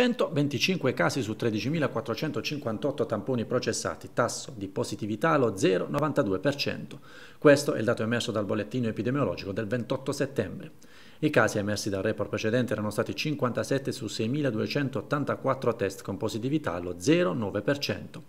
125 casi su 13.458 tamponi processati, tasso di positività allo 0,92%. Questo è il dato emerso dal bollettino epidemiologico del 28 settembre. I casi emersi dal report precedente erano stati 57 su 6.284 test con positività allo 0,9%.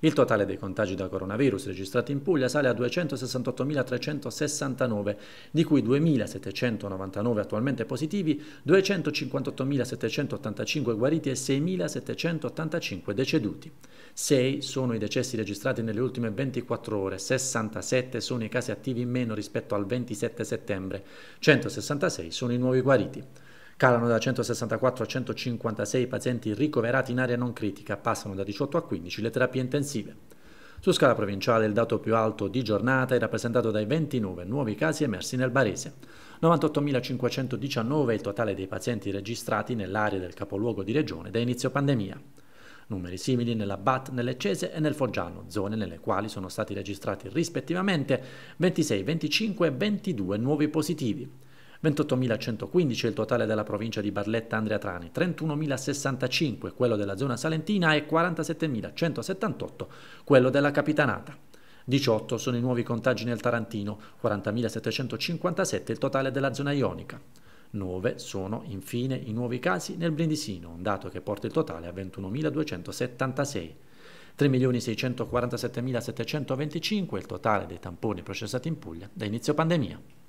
Il totale dei contagi da coronavirus registrati in Puglia sale a 268.369, di cui 2.799 attualmente positivi, 258.785 guariti e 6.785 deceduti. 6 sono i decessi registrati nelle ultime 24 ore, 67 sono i casi attivi in meno rispetto al 27 settembre, 166 sono i nuovi guariti calano da 164 a 156 i pazienti ricoverati in area non critica, passano da 18 a 15 le terapie intensive. Su scala provinciale il dato più alto di giornata è rappresentato dai 29 nuovi casi emersi nel Barese. 98.519 è il totale dei pazienti registrati nell'area del capoluogo di regione da inizio pandemia. Numeri simili nella BAT, nell'Eccese e nel Foggiano, zone nelle quali sono stati registrati rispettivamente 26, 25 e 22 nuovi positivi. 28.115 è il totale della provincia di barletta andrea trani 31.065 quello della zona salentina e 47.178 quello della Capitanata. 18 sono i nuovi contagi nel Tarantino, 40.757 il totale della zona ionica. 9 sono infine i nuovi casi nel Brindisino, un dato che porta il totale a 21.276. 3.647.725 il totale dei tamponi processati in Puglia da inizio pandemia.